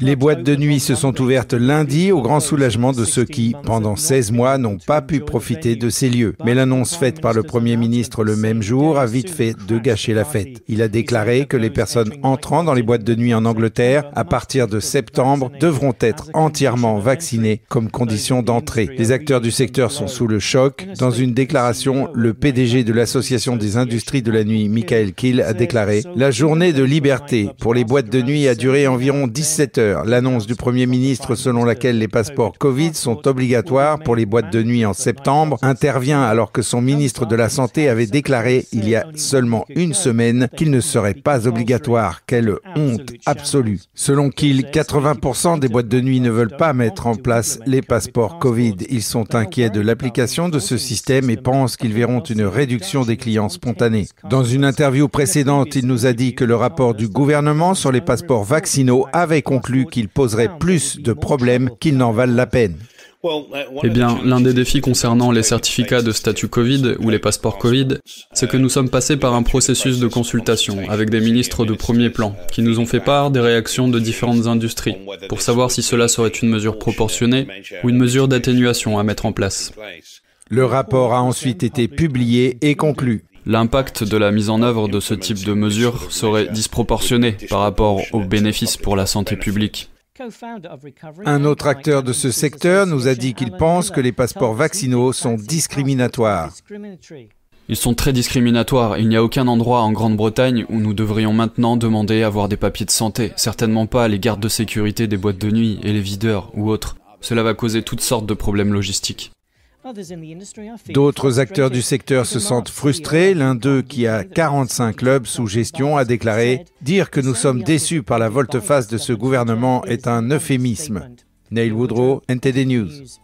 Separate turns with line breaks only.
Les boîtes de nuit se sont ouvertes lundi au grand soulagement de ceux qui, pendant 16 hein. mois, n'ont pas pu profiter de ces lieux. Mais l'annonce faite par le Premier ministre le même jour a vite fait de gâcher la fête. Il a déclaré que les personnes entrant dans les boîtes de nuit en Angleterre, à partir de septembre, devront être entièrement vaccinées comme condition d'entrée. Les acteurs du secteur sont sous le choc. Dans une déclaration, le PDG de l'Association des industries de la nuit, Michael Kill, a déclaré La journée de liberté pour les boîtes de nuit a duré environ 17 l'annonce du Premier ministre selon laquelle les passeports Covid sont obligatoires pour les boîtes de nuit en septembre intervient alors que son ministre de la Santé avait déclaré il y a seulement une semaine qu'il ne serait pas obligatoire. Quelle honte absolue. Selon qu'il, 80% des boîtes de nuit ne veulent pas mettre en place les passeports Covid. Ils sont inquiets de l'application de ce système et pensent qu'ils verront une réduction des clients spontanés. Dans une interview précédente, il nous a dit que le rapport du gouvernement sur les passeports vaccinaux avait qu'ils poseraient plus de problèmes qu'ils n'en valent la peine. Eh bien, l'un des
défis concernant les certificats de statut Covid ou les passeports Covid, c'est que nous sommes passés par un processus de consultation avec des ministres de premier plan qui nous ont fait part des réactions de différentes industries pour savoir si cela serait une mesure proportionnée ou une mesure d'atténuation à mettre en place. Le rapport a ensuite été publié et conclu l'impact de la mise en œuvre de ce type de mesures serait disproportionné par rapport aux bénéfices pour la santé publique.
Un autre acteur de ce secteur nous a dit qu'il pense que les passeports vaccinaux sont discriminatoires.
Ils sont très discriminatoires. Il n'y a aucun endroit en Grande-Bretagne où nous devrions maintenant demander à avoir des papiers de santé. Certainement pas les gardes de sécurité des boîtes de nuit et les videurs ou autres. Cela va causer toutes sortes de problèmes logistiques. D'autres acteurs du secteur se sentent
frustrés. L'un d'eux, qui a 45 clubs sous gestion, a déclaré ⁇ Dire que nous sommes déçus par la volte-face de ce gouvernement est un euphémisme ⁇ Neil Woodrow, NTD News.